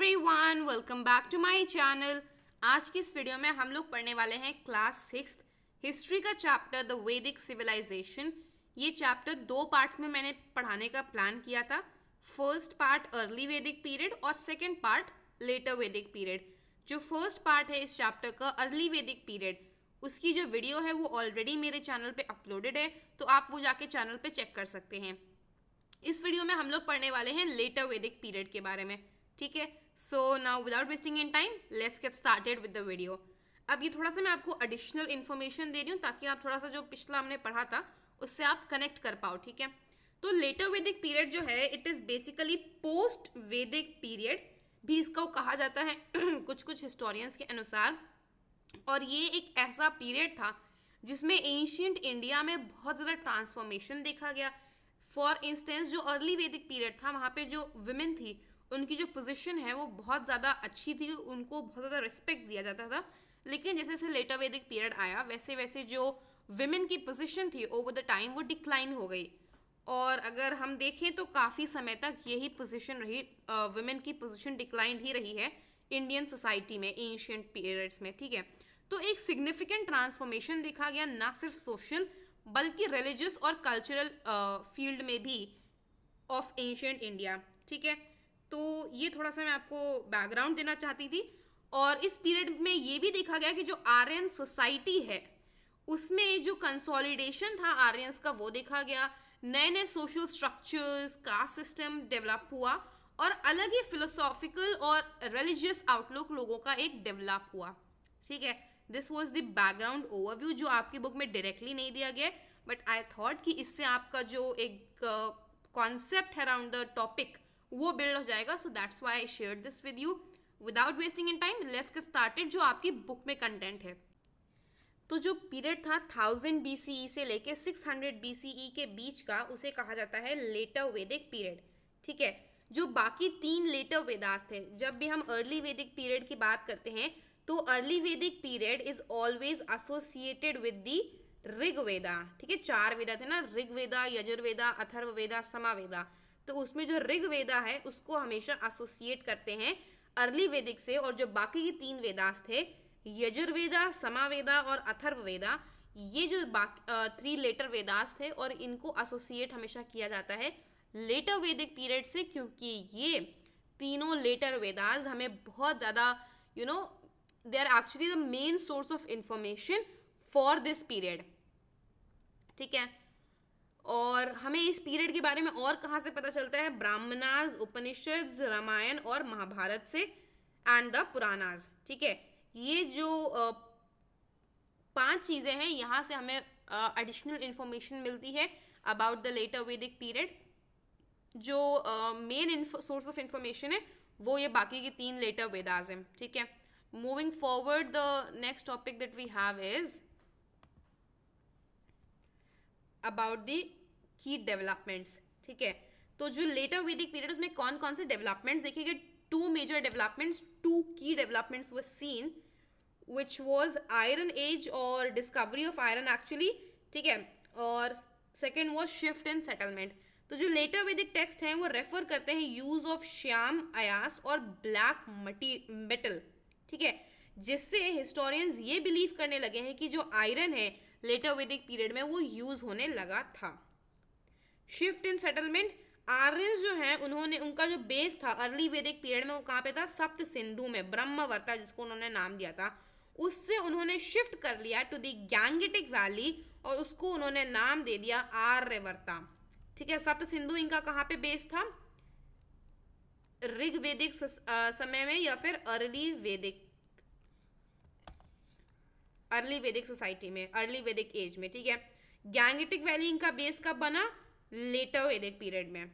Every everyone welcome back to my channel आज की इस वीडियो में हम लोग पढ़ने वाले हैं क्लास सिक्स हिस्ट्री का चैप्टर द वैदिक सिविलाइजेशन ये चैप्टर दो पार्ट्स में मैंने पढ़ाने का प्लान किया था फर्स्ट पार्ट अर्ली वैदिक पीरियड और सेकेंड पार्ट लेटर वैदिक पीरियड जो फर्स्ट पार्ट है इस चैप्टर का अर्ली वैदिक पीरियड उसकी जो वीडियो है वो ऑलरेडी मेरे चैनल पे अपलोडेड है तो आप वो जाके चैनल पर चेक कर सकते हैं इस वीडियो में हम लोग पढ़ने वाले हैं लेटर वैदिक पीरियड के बारे में ठीक है so now without wasting in time let's get started with the video अब ये थोड़ा सा मैं आपको एडिशनल इन्फॉर्मेशन दे रही हूँ ताकि आप थोड़ा सा जो पिछला हमने पढ़ा था उससे आप कनेक्ट कर पाओ ठीक है तो लेटर वैदिक पीरियड जो है it is basically post Vedic period भी इसको कहा जाता है कुछ कुछ हिस्टोरियंस के अनुसार और ये एक ऐसा पीरियड था जिसमें एंशियंट इंडिया में बहुत ज़्यादा ट्रांसफॉर्मेशन देखा गया फॉर इंस्टेंस जो अर्ली वैदिक पीरियड था वहाँ पे जो वुमेन थी उनकी जो पोजीशन है वो बहुत ज़्यादा अच्छी थी उनको बहुत ज़्यादा रिस्पेक्ट दिया जाता था लेकिन जैसे जैसे लेटर वैदिक पीरियड आया वैसे वैसे जो वुमेन की पोजीशन थी ओवर द टाइम वो डिक्लाइन हो गई और अगर हम देखें तो काफ़ी समय तक यही पोजीशन रही वुमेन की पोजीशन डिक्लाइन ही रही है इंडियन सोसाइटी में एंशियंट पीरियड्स में ठीक है तो एक सिग्निफिकेंट ट्रांसफॉर्मेशन देखा गया ना सिर्फ सोशल बल्कि रिलीजियस और कल्चरल फील्ड में भी ऑफ एंशियंट इंडिया ठीक है तो ये थोड़ा सा मैं आपको बैकग्राउंड देना चाहती थी और इस पीरियड में ये भी देखा गया कि जो आर्यन सोसाइटी है उसमें जो कंसोलिडेशन था आर्यंस का वो देखा गया नए नए social structures caste system develop हुआ और अलग ही फिलोसॉफिकल और रिलीजियस आउटलुक लोगों का एक डेवलप हुआ ठीक है this was the background overview जो आपकी बुक में डायरेक्टली नहीं दिया गया बट आई थॉट कि इससे आपका जो एक कॉन्सेप्ट uh, है अराउंड द टॉपिक वो बिल्ड हो जाएगा so that's why I share this with you without wasting in time let's get started जो आपकी बुक में कंटेंट है तो जो पीरियड था थाउजेंड बी e से लेके सिक्स हंड्रेड बी के बीच का उसे कहा जाता है लेटर वेदिक पीरियड ठीक है जो बाकी तीन लेटर वेदास थे जब भी हम अर्ली वेदिक पीरियड की बात करते हैं तो early Vedic period is always associated with the Rigveda ठीक है चार वेदा थे ना ऋग्वेदा यजुर्वेदा अथर्ववेदा समावेदा तो उसमें जो ऋग वेदा है उसको हमेशा एसोसिएट करते हैं अर्ली वेदिक से और जो बाकी के तीन वेदास थे यजुर्वेदा समावेदा और अथर्ववेदा ये जो थ्री लेटर वेदास थे और इनको एसोसिएट हमेशा किया जाता है लेटर वेदिक पीरियड से क्योंकि ये तीनों लेटर वेदास हमें बहुत ज़्यादा you know they are actually the main source of information for this period ठीक है और हमें इस पीरियड के बारे में और कहाँ से पता चलता है ब्राह्मणाज उपनिषद रामायण और महाभारत से एंड द पुरानाज ठीक है ये जो पांच चीज़ें हैं यहाँ से हमें एडिशनल इन्फॉर्मेशन मिलती है अबाउट द लेटर वैदिक पीरियड जो मेन सोर्स ऑफ इंफॉर्मेशन है वो ये बाकी के तीन लेटर वेदाज हैं ठीक है moving forward the next topic that we have is about the key developments ठीक है तो जो लेटर वैदिक पीरियड उसमें कौन कौन से डेवलपमेंट्स देखेंगे two major developments two key developments वो seen which was iron age और डिस्कवरी ऑफ आयरन एक्चुअली ठीक है और second was shift and settlement तो जो लेटर वैदिक टेक्स्ट हैं वो रेफर करते हैं यूज ऑफ श्याम अयास और ब्लैक मटी मेटल ठीक है जिससे हिस्टोरियंस ये बिलीव करने लगे हैं कि जो आयरन है लेटर वैदिक पीरियड में वो यूज होने लगा था शिफ्ट इन सेटलमेंट आर्यस जो है उन्होंने उनका जो बेस था अर्ली वैदिक पीरियड में वो कहाँ पे था सप्त सिंधु में ब्रह्मवर्ता जिसको उन्होंने नाम दिया था उससे उन्होंने शिफ्ट कर लिया टू दी गैंगेटिक वैली और उसको उन्होंने नाम दे दिया आर्यवर्ता ठीक है सप्त सिंधु इनका कहाँ पे बेस था ऋग वैदिक समय में या फिर अर्ली वैदिक अर्ली वैदिक सोसाइटी में अर्ली वैदिक एज में ठीक है गैंगेटिक वैली इनका बेस कब बना लेटर वैदिक पीरियड में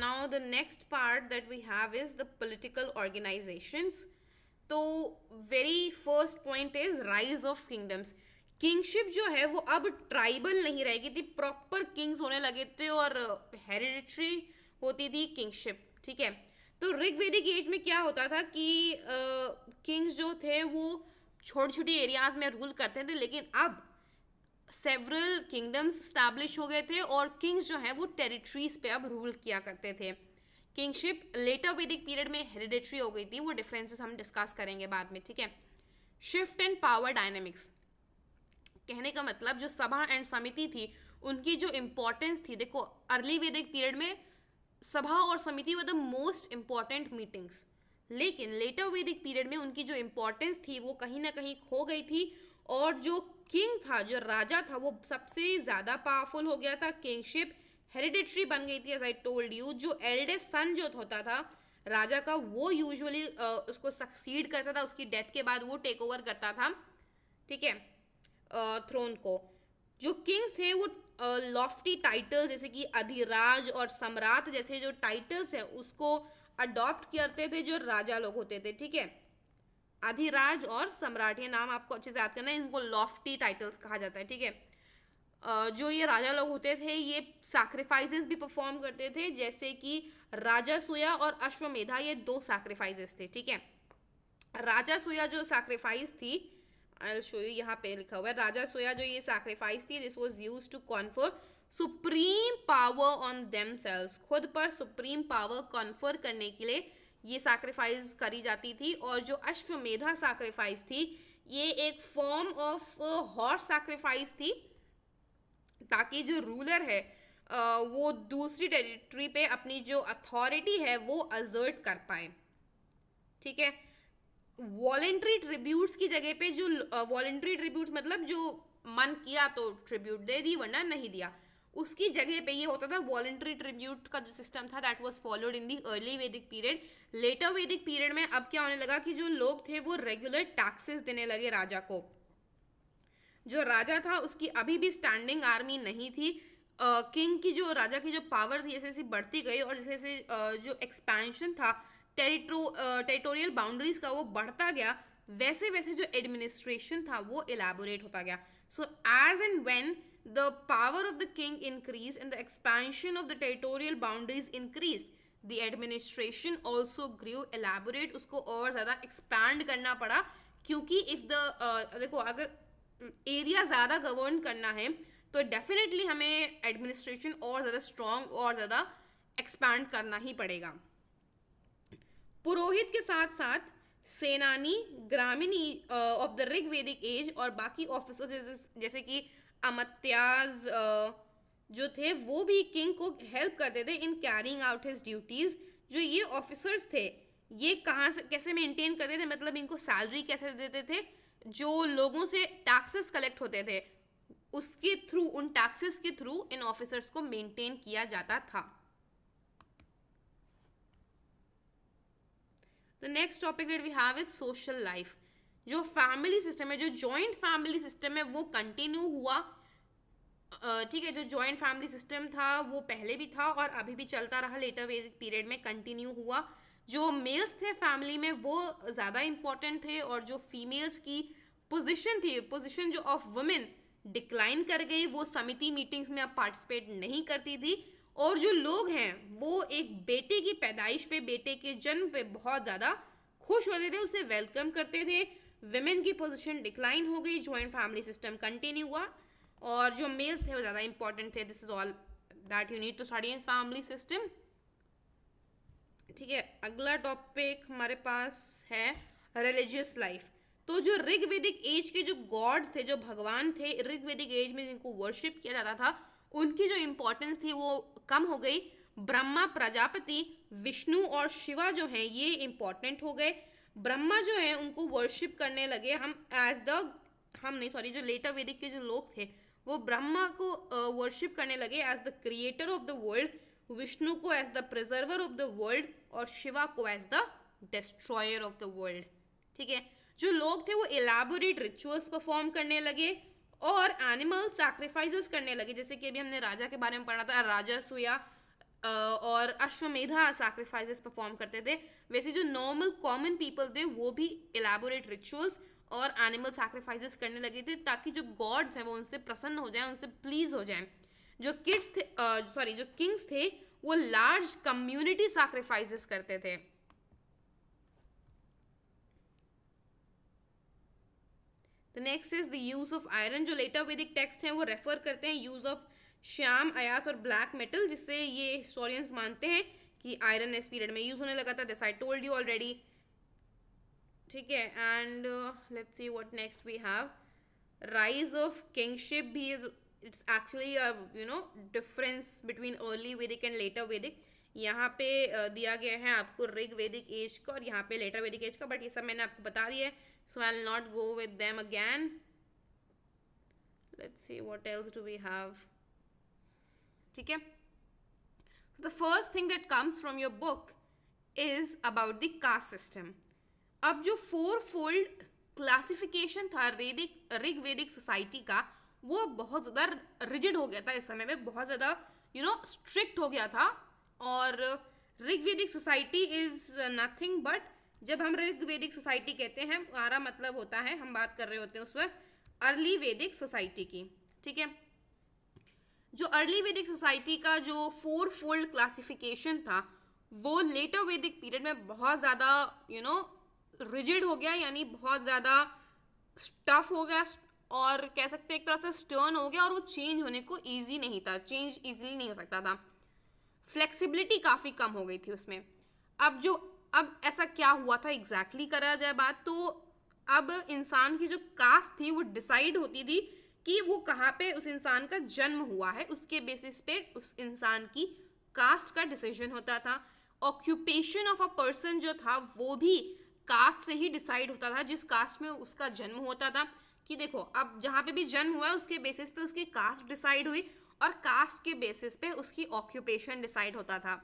now the next part that we have is the political organisation तो very first point is rise of kingdoms kingship जो है वो अब ट्राइबल नहीं रहेगी थी प्रॉपर किंग्स होने लगे थे और हेरिडिट्री uh, होती थी किंगशिप ठीक है तो ऋग्वेदिक एज में क्या होता था कि किंग्स जो थे वो छोटी छोटी एरियाज में रूल करते थे लेकिन अब सेवरल किंगडम्स स्टैब्लिश हो गए थे और किंग्स जो हैं वो टेरिटरीज पे अब रूल किया करते थे किंगशिप लेटर वैदिक पीरियड में हेरिडेटरी हो गई थी वो डिफरेंसेस हम डिस्कस करेंगे बाद में ठीक है शिफ्ट एंड पावर डायनेमिक्स कहने का मतलब जो सभा एंड समिति थी उनकी जो इम्पोर्टेंस थी देखो अर्ली वैदिक पीरियड में सभा और Samiti were the most important meetings लेकिन लेटर वैदिक पीरियड में उनकी जो इम्पोर्टेंस थी वो कहीं ना कहीं खो गई थी और जो किंग था जो राजा था वो सबसे ज़्यादा पावरफुल हो गया था किंगशिप हेरिडिट्री बन गई थी एज आई टोल्ड यू जो एल्डेस्ट सन जो होता था राजा का वो यूजुअली उसको सक्सीड करता था उसकी डेथ के बाद वो टेक ओवर करता था ठीक है थ्रोन को जो किंग्स थे वो लॉफ्टी टाइटल जैसे कि अधिराज और सम्राट जैसे जो टाइटल्स हैं उसको अडॉप्ट करते थे जो राजा लोग होते थे ठीक है अधिराज और सम्राट ये नाम आपको अच्छे से याद करना है इनको लॉफ्टी टाइटल्स कहा जाता है ठीक है जो ये राजा लोग होते थे ये सैक्रिफाइसेस भी परफॉर्म करते थे जैसे कि राजा सुया और अश्वमेधा ये दो सैक्रिफाइसेस थे ठीक है राजा सुया जो सैक्रिफाइस थी आई शो यू यहाँ पे लिखा हुआ है राजा सोया जो ये सैक्रिफाइस थी this was use to confer supreme power on them खुद पर सुप्रीम पावर कॉन्फर करने के लिए ये सैक्रिफाइस करी जाती थी और जो अश्वमेधा सैक्रिफाइस थी ये एक फॉर्म ऑफ हॉर्स सैक्रिफाइस थी ताकि जो रूलर है uh, वो दूसरी टेरिटरी पे अपनी जो अथॉरिटी है वो अजर्ट कर पाए ठीक है वॉलेंट्री ट्रिब्यूट्स की जगह पे जो वॉलेंट्री ट्रिब्यूट मतलब जो मन किया तो ट्रिब्यूट दे दी वरना नहीं दिया उसकी जगह पे ये होता था वॉलेंट्री ट्रिब्यूट का जो सिस्टम था that was followed in the early वैदिक पीरियड लेटर वैदिक पीरियड में अब क्या होने लगा कि जो लोग थे वो रेगुलर टैक्सेस देने लगे राजा को जो राजा था उसकी अभी भी स्टैंडिंग आर्मी नहीं थी किंग uh, की जो राजा की जो पावर थी जैसे जैसे बढ़ती गई और जैसे जैसे uh, जो एक्सपेंशन था टेरिटो टेरिटोरियल बाउंड्रीज का वो बढ़ता गया वैसे वैसे जो एडमिनिस्ट्रेशन था वो इलेबोरेट होता गया so as and when the power of the king increase and the expansion of the territorial boundaries increase the administration also grow elaborate उसको और ज़्यादा एक्सपैंड करना पड़ा क्योंकि इफ द देखो अगर एरिया ज़्यादा गवर्न करना है तो डेफिनेटली हमें एडमिनिस्ट्रेशन और ज़्यादा स्ट्रॉन्ग और ज़्यादा एक्सपैंड करना ही पड़ेगा पुरोहित के साथ साथ senani gramini of the Rig Vedic age और बाकी ऑफिसर्स जैसे कि अमत्याज जो थे वो भी किंग को हेल्प करते थे in carrying out his duties जो ये ऑफिसर्स थे ये कहाँ से कैसे मेंटेन करते थे मतलब इनको सैलरी कैसे देते थे जो लोगों से टैक्सेस कलेक्ट होते थे उसके थ्रू उन टैक्सेस के थ्रू इन ऑफिसर्स को मेंटेन किया जाता था the next topic that we have is social life जो फैमिली सिस्टम है जो जॉइंट फैमिली सिस्टम है वो कंटिन्यू हुआ ठीक है जो जॉइंट फैमिली सिस्टम था वो पहले भी था और अभी भी चलता रहा लेटर पीरियड में कंटिन्यू हुआ जो मेल्स थे फैमिली में वो ज़्यादा इम्पॉर्टेंट थे और जो फीमेल्स की पोजीशन थी पोजीशन जो ऑफ वुमेन डिक्लाइन कर गई वो समिति मीटिंग्स में अब पार्टिसिपेट नहीं करती थी और जो लोग हैं वो एक बेटे की पैदाइश पे बेटे के जन्म पे बहुत ज़्यादा खुश होते थे उसे वेलकम करते थे वेमेन की पोजीशन डिक्लाइन हो गई जॉइंट फैमिली सिस्टम कंटिन्यू हुआ और जो मेल्स थे वो ज़्यादा इंपॉर्टेंट थे this is all that you need to study in family system ठीक है अगला टॉपिक हमारे पास है रिलीजियस लाइफ तो जो ऋग्वेदिक एज के जो गॉड्स थे जो भगवान थे ऋग्वेदिक एज में जिनको वर्शिप किया जाता था उनकी जो इम्पोर्टेंस थी वो कम हो गई ब्रह्मा प्रजापति विष्णु और शिवा जो हैं ये इम्पोर्टेंट हो गए ब्रह्मा जो है उनको वर्शिप करने लगे हम एज द हम नहीं सॉरी जो लेटर वेदिक के जो लोग थे वो ब्रह्मा को वर्शिप करने लगे as the creator of the world Vishnu को as the preserver of the world और शिवा को as the destroyer of the world ठीक है जो लोग थे वो एलैबोरेट रिचुअल्स परफॉर्म करने लगे और एनिमल सैक्रिफाइसेस करने लगे जैसे कि अभी हमने राजा के बारे में पढ़ा था राजा सुया और अश्वमेधा सैक्रिफाइसेस परफॉर्म करते थे वैसे जो नॉर्मल कॉमन पीपल थे वो भी एलेबोरेट रिचुअल्स और एनिमल सैक्रिफाइसेस करने लगे थे ताकि जो गॉड्स हैं वो उनसे प्रसन्न हो जाएं उनसे प्लीज हो जाएं जो किड्स थे सॉरी जो किंग्स थे वो लार्ज कम्युनिटी सैक्रिफाइसेस करते थे the next is the use of iron जो लेटर वैदिक टेक्स्ट हैं वो रेफर करते हैं यूज़ ऑफ श्याम अयास और ब्लैक मेटल जिससे ये हिस्टोरियंस मानते हैं कि आयरन इस पीरियड में यूज़ होने लगा था this I told you already ठीक है and let's see what next we have rise of kingship भी it's actually you know difference between early Vedic and later Vedic यहाँ पे दिया गया है आपको ऋग वैदिक एज का और यहाँ पे लेटर वैदिक एज का बट ये सब मैंने आपको बता दिया है so I will not go with them again let's see what else do we have okay so the first thing that comes from your book is about the caste system अब जो four fold classification था रेदिक ऋग वैदिक society का वो बहुत ज़्यादा rigid हो गया था इस समय में बहुत ज़्यादा यू नो स्ट्रिक्ट हो गया था और Rigvedic society is nothing but जब हम ऋग्वेदिक सोसाइटी कहते हैं हमारा मतलब होता है हम बात कर रहे होते हैं उस वक्त अर्ली वैदिक सोसाइटी की ठीक है जो अर्ली वैदिक सोसाइटी का जो फोर फोल्ड क्लासिफिकेशन था वो लेटर वैदिक पीरियड में बहुत ज़्यादा यू नो रिजिड हो गया यानी बहुत ज़्यादा टफ हो गया और कह सकते हैं एक तरह से स्टर्न हो गया और वो चेंज होने को ईजी नहीं था चेंज ईजिली नहीं हो सकता था फ्लेक्सिबिलिटी काफ़ी कम हो गई थी उसमें अब जो अब ऐसा क्या हुआ था एग्जैक्टली exactly करा जाए बात तो अब इंसान की जो कास्ट थी वो डिसाइड होती थी कि वो कहाँ पे उस इंसान का जन्म हुआ है उसके बेसिस पे उस इंसान की कास्ट का डिसीजन होता था ऑक्यूपेशन ऑफ अ पर्सन जो था वो भी कास्ट से ही डिसाइड होता था जिस कास्ट में उसका जन्म होता था कि देखो अब जहाँ पे भी जन्म हुआ है उसके बेसिस पे उसकी कास्ट डिसाइड हुई और कास्ट के बेसिस पे उसकी ऑक्यूपेशन डिसाइड होता था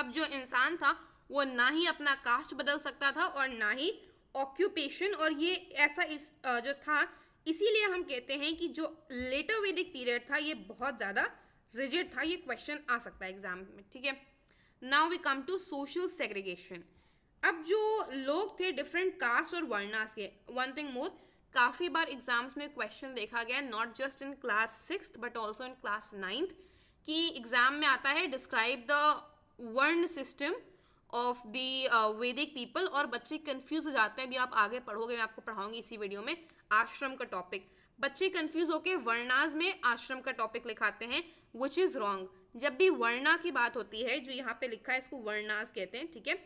अब जो इंसान था वो ना ही अपना कास्ट बदल सकता था और ना ही ऑक्यूपेशन और ये ऐसा इस जो था इसीलिए हम कहते हैं कि जो लेटर वैदिक पीरियड था ये बहुत ज़्यादा रिजिड था ये क्वेश्चन आ सकता है एग्जाम में ठीक है now we come to social segregation अब जो लोग थे डिफरेंट कास्ट और वर्णास के वन थिंग मोर काफ़ी बार एग्जाम्स में क्वेश्चन देखा गया not just in class six but also in class ninth कि एग्ज़ाम में आता है describe the varna system of the Vedic people और बच्चे कन्फ्यूज हो जाते हैं भी आप आगे पढ़ोगे मैं आपको पढ़ाऊंगी इसी वीडियो में आश्रम का टॉपिक बच्चे कन्फ्यूज होकर वर्णाज में आश्रम का टॉपिक लिखाते हैं विच इज़ रॉन्ग जब भी वर्णा की बात होती है जो यहाँ पे लिखा है इसको वर्णाज कहते हैं ठीक है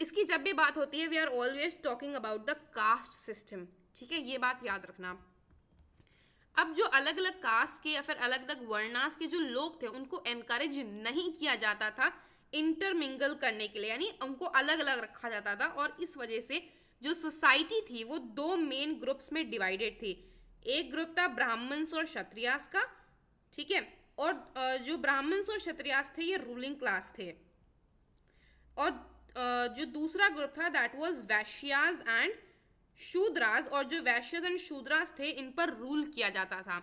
इसकी जब भी बात होती है we are always talking about the caste system ठीक है ये बात याद रखना अब जो अलग अलग कास्ट के या फिर अलग अलग वर्णास के जो लोग थे उनको एनकरेज नहीं किया जाता था इंटरमिंगल करने के लिए यानी उनको अलग अलग रखा जाता था और इस वजह से जो सोसाइटी थी वो दो मेन ग्रुप्स में डिवाइडेड थी एक ग्रुप था ब्राह्मण्स और क्षत्रियास का ठीक है और जो ब्राह्मण्स और क्षत्रियास थे ये रूलिंग क्लास थे और जो दूसरा ग्रुप था that was Vaishyas and Shudras और जो वैश्यज एंड शूद्राज थे इन पर रूल किया जाता था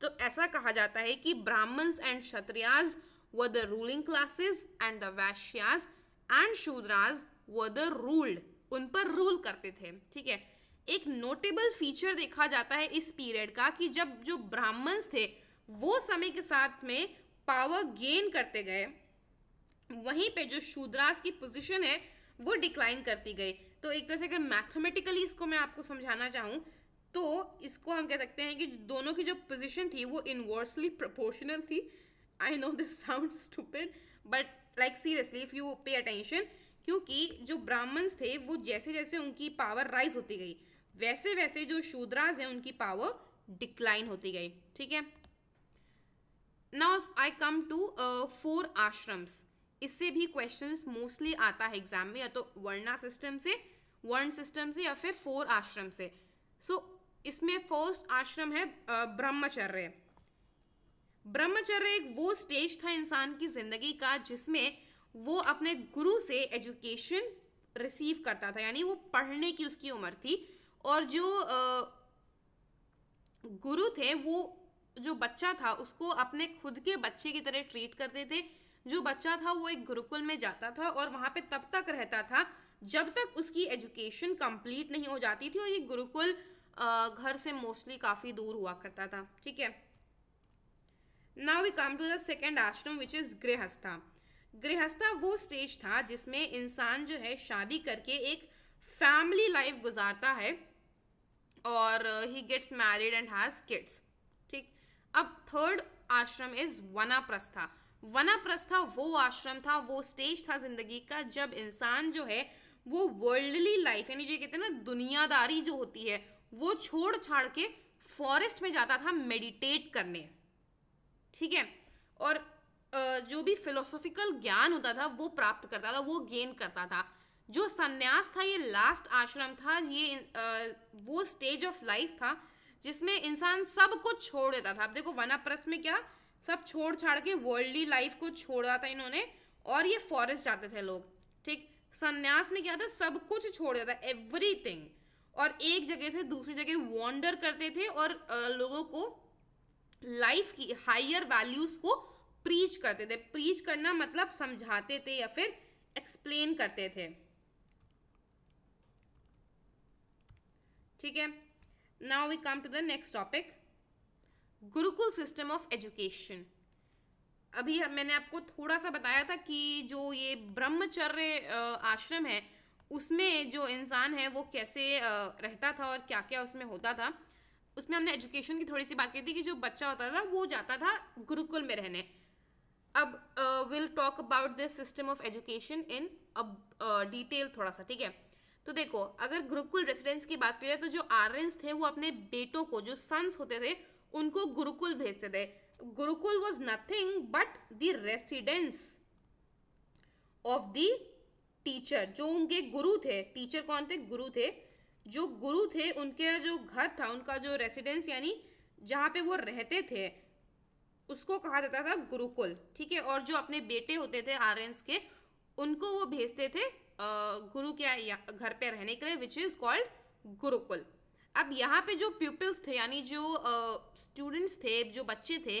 तो ऐसा कहा जाता है कि Brahmins and Kshatriyas were the ruling classes and the Vaishyas and Shudras were the ruled उन पर रूल करते थे ठीक है एक नोटेबल फीचर देखा जाता है इस पीरियड का कि जब जो ब्राह्मण्स थे वो समय के साथ में पावर गेन करते गए वहीं पे जो शूद्रास की पोजीशन है वो डिक्लाइन करती गई तो एक तरह से अगर मैथमेटिकली इसको मैं आपको समझाना चाहूँ तो इसको हम कह सकते हैं कि दोनों की जो पोजीशन थी वो इन्वर्सली प्रोपोर्शनल थी I know this sound stupid but like seriously if you pay attention क्योंकि जो ब्राह्मण्स थे वो जैसे जैसे उनकी पावर राइज होती गई वैसे वैसे जो शूद्रास हैं उनकी पावर डिक्लाइन होती गई ठीक है now I come to four ashrams इससे भी क्वेश्चंस मोस्टली आता है एग्जाम में या तो वर्णा सिस्टम से वर्ण सिस्टम से या फिर फोर आश्रम से सो so, इसमें फर्स्ट आश्रम है ब्रह्मचर्य ब्रह्मचर्य एक वो स्टेज था इंसान की ज़िंदगी का जिसमें वो अपने गुरु से एजुकेशन रिसीव करता था यानी वो पढ़ने की उसकी उम्र थी और जो गुरु थे वो जो बच्चा था उसको अपने खुद के बच्चे की तरह ट्रीट करते थे जो बच्चा था वो एक गुरुकुल में जाता था और वहाँ पे तब तक रहता था जब तक उसकी एजुकेशन कंप्लीट नहीं हो जाती थी और ये गुरुकुल घर से मोस्टली काफ़ी दूर हुआ करता था ठीक है now we come to the second ashram which is गृहस्था गृहस्था वो स्टेज था जिसमें इंसान जो है शादी करके एक फैमिली लाइफ गुजारता है और he gets married and has kids ठीक अब थर्ड आश्रम इज़ वनाप्रस्था वनाप्रस्थ था वो आश्रम था वो स्टेज था जिंदगी का जब इंसान जो है वो वर्ल्डली लाइफ यानी जो कहते हैं ना दुनियादारी जो होती है वो छोड़ छाड़ के फॉरेस्ट में जाता था मेडिटेट करने ठीक है और जो भी फिलोसॉफिकल ज्ञान होता था वो प्राप्त करता था वो गेन करता था जो सन्यास था ये लास्ट आश्रम था ये वो स्टेज ऑफ लाइफ था जिसमें इंसान सब कुछ छोड़ देता था अब देखो वनाप्रस्थ में क्या सब छोड़ छाड़ के वर्ल्डली लाइफ को छोड़ा था इन्होंने और ये फॉरेस्ट जाते थे लोग ठीक संन्यास में क्या था सब कुछ छोड़ देता एवरीथिंग और एक जगह से दूसरी जगह वॉन्डर करते थे और लोगों को लाइफ की हायर वैल्यूज़ को प्रीच करते थे प्रीच करना मतलब समझाते थे या फिर एक्सप्लेन करते थे ठीक है now we come to the next topic gurukul system of education अभी मैंने आपको थोड़ा सा बताया था कि जो ये ब्रह्मचर्य आश्रम है उसमें जो इंसान है वो कैसे रहता था और क्या क्या उसमें होता था उसमें हमने एजुकेशन की थोड़ी सी बात की थी कि जो बच्चा होता था वो जाता था गुरुकुल में रहने अब will talk about this system of education in detail थोड़ा सा ठीक है तो देखो अगर गुरुकुल रेसिडेंस की बात करें तो जो आर्यस थे वो अपने बेटों को जो सन्स होते थे उनको गुरुकुल भेजते थे gurukul was nothing but the residence of the teacher जो उनके गुरु थे टीचर कौन थे गुरु थे जो गुरु थे उनके जो घर था उनका जो रेसिडेंस यानी जहाँ पे वो रहते थे उसको कहा जाता था गुरुकुल ठीक है और जो अपने बेटे होते थे आर्यंस के उनको वो भेजते थे गुरु के घर पे रहने के लिए विच इज़ कॉल्ड गुरुकुल अब यहाँ पे जो पीपल्स थे यानी जो स्टूडेंट्स थे जो बच्चे थे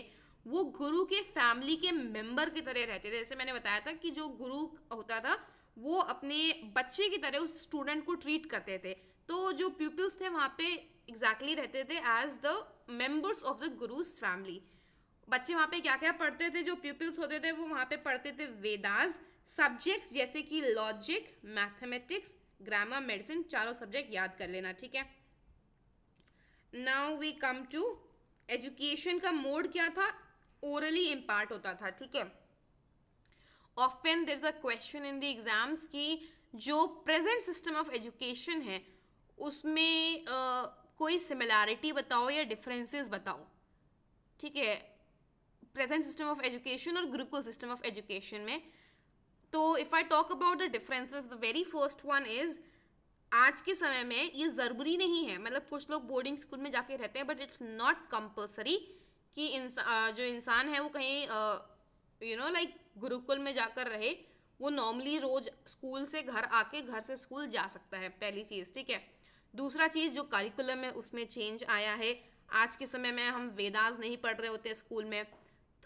वो गुरु के फैमिली के मेंबर की तरह रहते थे जैसे मैंने बताया था कि जो गुरु होता था वो अपने बच्चे की तरह उस स्टूडेंट को ट्रीट करते थे तो जो पीपल्स थे वहाँ पे एग्जैक्टली exactly रहते थे as the members of the guru's family बच्चे वहाँ पे क्या क्या पढ़ते थे जो पीपल्स होते थे वो वहाँ पे पढ़ते थे वेदास सब्जेक्ट्स जैसे कि लॉजिक मैथमेटिक्स ग्रामर मेडिसिन चारों सब्जेक्ट याद कर लेना ठीक है now we come to education का मोड क्या था ओरली इम्पार्ट होता था ठीक है often there is a question in the exams की जो प्रेजेंट सिस्टम ऑफ एजुकेशन है उसमें आ, कोई सिमिलैरिटी बताओ या डिफरेंसेस बताओ ठीक है प्रेजेंट सिस्टम ऑफ एजुकेशन और ग्रुकुल सिस्टम ऑफ एजुकेशन में तो if I talk about the differences the very first one is आज के समय में ये ज़रूरी नहीं है मतलब कुछ लोग बोर्डिंग स्कूल में जाके रहते हैं बट इट्स नॉट कंपल्सरी कि इंसा जो इंसान है वो कहीं यू नो लाइक गुरुकुल में जाकर रहे वो नॉर्मली रोज़ स्कूल से घर आके घर से स्कूल जा सकता है पहली चीज़ ठीक है दूसरा चीज़ जो करिकुलम है उसमें चेंज आया है आज के समय में हम वेदास नहीं पढ़ रहे होते स्कूल में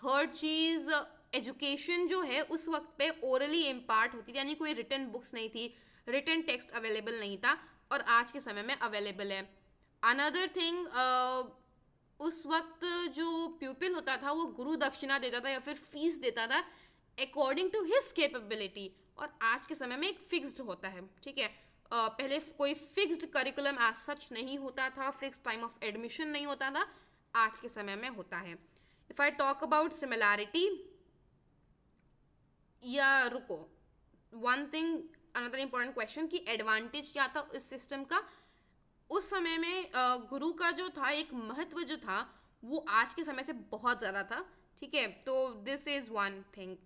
थर्ड चीज़ एजुकेशन जो है उस वक्त पे ओरली इम्पार्ट होती थी यानी कोई रिटर्न बुक्स नहीं थी रिटर्न टेक्स्ट अवेलेबल नहीं था और आज के समय में अवेलेबल है अनदर थिंग उस वक्त जो प्यूपिल होता था वो गुरु दक्षिणा देता था या फिर फीस देता था अकॉर्डिंग टू हिज केपेबिलिटी और आज के समय में एक फिक्स्ड होता है ठीक है Uh, पहले कोई फिक्स्ड करिकुलम एज सच नहीं होता था फिक्स टाइम ऑफ एडमिशन नहीं होता था आज के समय में होता है if I talk about similarity या रुको one thing another important question कि एडवांटेज क्या था इस सिस्टम का उस समय में गुरु का जो था एक महत्व जो था वो आज के समय से बहुत ज़्यादा था ठीक है तो this is one thing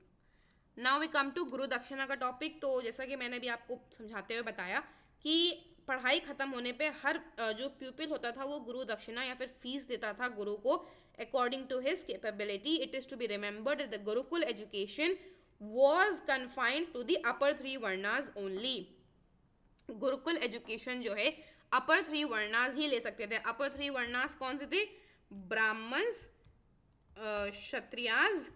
now we come to guru dakshina का टॉपिक तो जैसा कि मैंने भी आपको समझाते हुए बताया कि पढ़ाई ख़त्म होने पे हर जो प्यूपिल होता था वो गुरु दक्षिणा या फिर फीस देता था गुरु को according to his capability it is to be remembered the gurukul education was confined to the upper three varnas only gurukul education जो है अपर थ्री वर्णाज ही ले सकते थे अपर थ्री वर्णाज कौन से थे ब्राह्मण क्षत्रियाज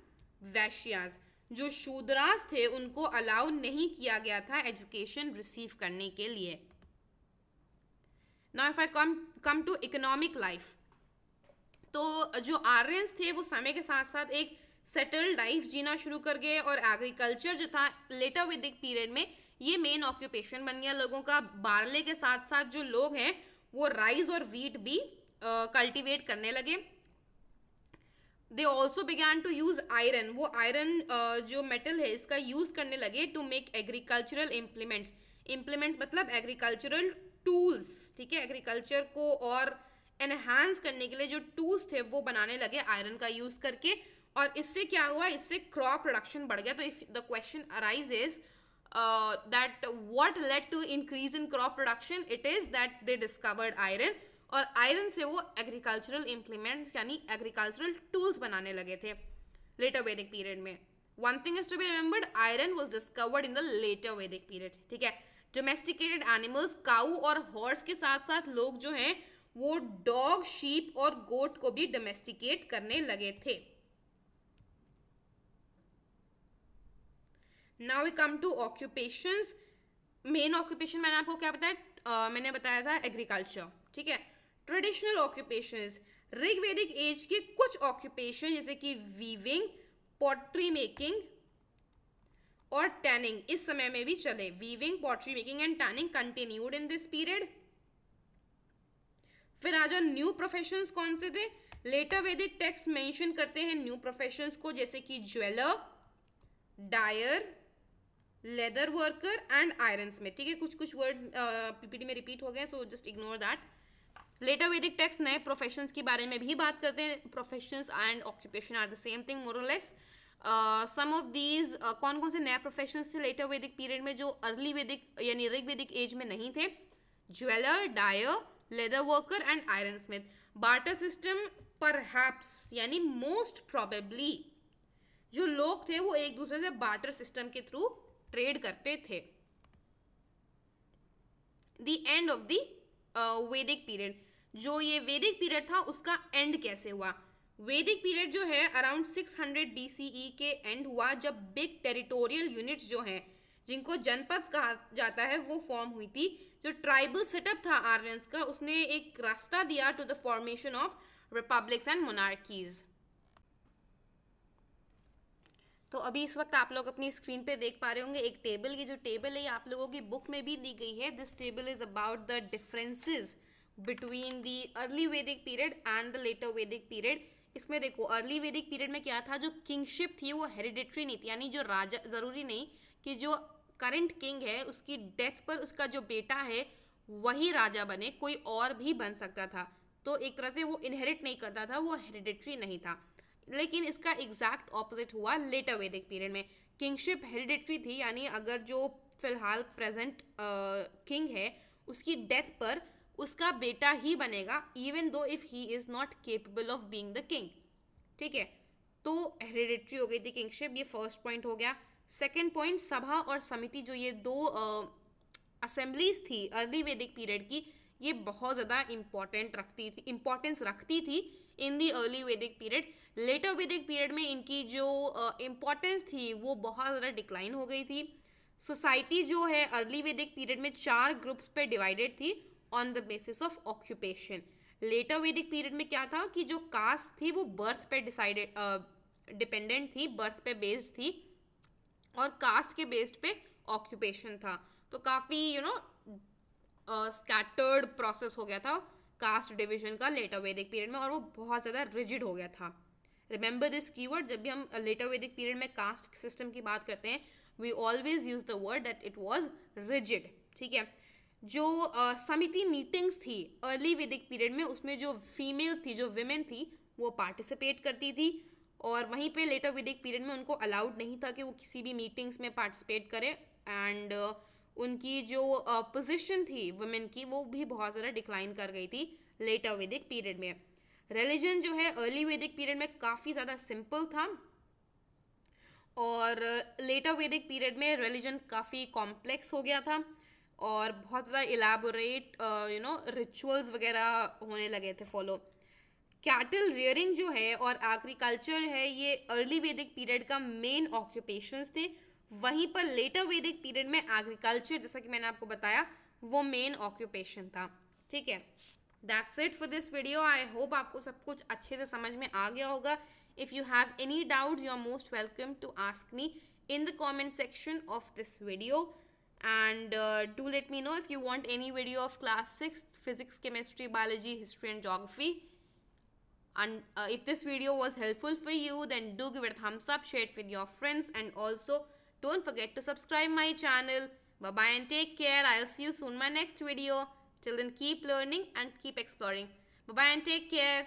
वैश्याज जो शूद्रास थे उनको अलाउ नहीं किया गया था एजुकेशन रिसीव करने के लिए now if I come come to economic life तो जो आर्यंस थे वो समय के साथ साथ एक सेटल्ड लाइफ जीना शुरू कर गए और एग्रीकल्चर जो था लेटर विदिक पीरियड में ये मेन ऑक्यूपेशन बन गया लोगों का बारले के साथ साथ जो लोग हैं वो राइस और वीट भी कल्टिवेट uh, करने लगे they also began to use iron वो आयरन uh, जो मेटल है इसका यूज़ करने लगे to make agricultural implements implements मतलब एग्रीकल्चरल टूल्स ठीक है एग्रीकल्चर को और एनहांस करने के लिए जो टूल्स थे वो बनाने लगे आयरन का यूज़ करके और इससे क्या हुआ इससे क्रॉप प्रोडक्शन बढ़ गया तो if the question arise is that what led to increase in crop production it is that they discovered iron और आयरन से वो एग्रीकल्चरल इम्प्लीमेंट्स यानी एग्रीकल्चरल टूल्स बनाने लगे थे लेटर वैदिक पीरियड में one thing is to be remembered iron was discovered in the later वैदिक पीरियड ठीक है डोमेस्टिकेटेड एनिमल्स काऊ और हॉर्स के साथ साथ लोग जो हैं वो डॉग शीप और गोट को भी डोमेस्टिकेट करने लगे थे now we come to occupations main occupation मैंने आपको क्या बताया uh, मैंने बताया था एग्रीकल्चर ठीक है ट्रेडिशनल ऑक्यूपेशंस ऋग्वेदिक एज के कुछ ऑक्यूपेशन जैसे कि वीविंग पॉटरी मेकिंग और टैनिंग इस समय में भी चले weaving pottery making and tanning continued in this period फिर आ जाओ न्यू प्रोफेशन कौन से थे लेटर वेदिक टेक्स्ट मेंशन करते हैं न्यू प्रोफेशंस को जैसे कि jeweller dyer leather worker and iron smith ठीक है कुछ कुछ वर्ड पीपीटी में रिपीट हो गए so just ignore that later वैदिक टेक्स्ट नए प्रोफेशंस के बारे में भी बात करते हैं professions and occupation are the same thing more or less some of these कौन कौन से नए प्रोफेशन थे लेटर वैदिक पीरियड में जो अर्ली वैदिक यानी ऋग वैदिक एज में नहीं थे jeweller dyer leather worker and iron smith barter system पर यानी मोस्ट प्रोबेबली जो लोग थे वो एक दूसरे से बार्टर सिस्टम के थ्रू ट्रेड करते थे the end of the Vedic period जो ये वैदिक पीरियड था उसका एंड कैसे हुआ वैदिक पीरियड जो है अराउंड 600 हंड्रेड के एंड हुआ जब बिग टेरिटोरियल यूनिट्स जो हैं जिनको जनपद कहा जाता है वो फॉर्म हुई थी जो ट्राइबल सेटअप था आर्यंस का उसने एक रास्ता दिया to the formation of republics and monarchies तो अभी इस वक्त आप लोग अपनी स्क्रीन पे देख पा रहे होंगे एक टेबल की जो टेबल है ये आप लोगों की बुक में भी दी गई है this table is about the differences between the early वैदिक पीरियड एंड द लेटर वैदिक पीरियड इसमें देखो अर्ली वैदिक पीरियड में क्या था जो किंगशिप थी वो हेरिडिट्री नहीं थी यानी जो राजा ज़रूरी नहीं कि जो करंट किंग है उसकी डेथ पर उसका जो बेटा है वही राजा बने कोई और भी बन सकता था तो एक तरह से वो इनहेरिट नहीं करता था वो हेरिडिट्री नहीं था लेकिन इसका एग्जैक्ट ऑपोजिट हुआ लेटर वैदिक पीरियड में किंगशिप हेरिडेटरी थी यानी अगर जो फिलहाल प्रेजेंट किंग है उसकी डेथ पर उसका बेटा ही बनेगा even though if he is not capable of being the king ठीक है तो हेरिडेटरी हो गई थी किंगशिप ये फर्स्ट पॉइंट हो गया सेकेंड पॉइंट सभा और समिति जो ये दो असेंबलीज uh, थी अर्ली वैदिक पीरियड की ये बहुत ज़्यादा इम्पॉर्टेंट रखती थी इम्पॉर्टेंस रखती थी इन दी अर्ली वैदिक पीरियड लेटर वैदिक पीरियड में इनकी जो इम्पोर्टेंस uh, थी वो बहुत ज़्यादा डिक्लाइन हो गई थी सोसाइटी जो है अर्ली वैदिक पीरियड में चार ग्रुप्स पे डिवाइडेड थी on the basis of occupation later वैदिक पीरियड में क्या था कि जो कास्ट थी वो बर्थ पे डिसाइडेड डिपेंडेंट थी बर्थ पे बेस्ड थी और कास्ट के बेस्ड पे ऑक्यूपेशन था तो काफ़ी यू नो स्कैटर्ड प्रोसेस हो गया था कास्ट डिवीजन का लेटर वैदिक पीरियड में और वो बहुत ज़्यादा रिजिड हो गया था रिमेंबर दिस कीवर्ड जब भी हम लेटर वैदिक पीरियड में कास्ट सिस्टम की बात करते हैं we always use the word that it was rigid ठीक है जो uh, समिति मीटिंग्स थी अर्ली वैदिक पीरियड में उसमें जो फीमेल थी जो वीमेन थी वो पार्टिसिपेट करती थी और वहीं पे लेटर वैदिक पीरियड में उनको अलाउड नहीं था कि वो किसी भी मीटिंग्स में पार्टिसिपेट करें एंड uh, उनकी जो पोजीशन uh, थी वुमेन की वो भी बहुत ज़्यादा डिक्लाइन कर गई थी लेटर वैदिक पीरियड में रिलीजन जो है अर्ली वैदिक पीरियड में काफ़ी ज़्यादा सिंपल था और लेटर वैदिक पीरियड में रिलीजन काफ़ी कॉम्प्लेक्स हो गया था और बहुत ज़्यादा इलाबोरेट यू नो रिचुअल्स वगैरह होने लगे थे फॉलो कैटल रियरिंग जो है और एग्रीकल्चर है ये अर्ली वैदिक पीरियड का मेन ऑक्यूपेशंस थे वहीं पर लेटर वैदिक पीरियड में एग्रीकल्चर जैसा कि मैंने आपको बताया वो मेन ऑक्यूपेशन था ठीक है that's it for this video I hope आपको सब कुछ अच्छे से समझ में आ गया होगा if you have any doubt you are most welcome to ask me in the comment section of this video and do let me know if you want any video of class six physics chemistry biology history and geography and if this video was helpful for you then do give it हम up share with your friends and also don't forget to subscribe my channel bye and take care I'll see you soon my next video Till then, keep learning and keep exploring. Bye bye and take care.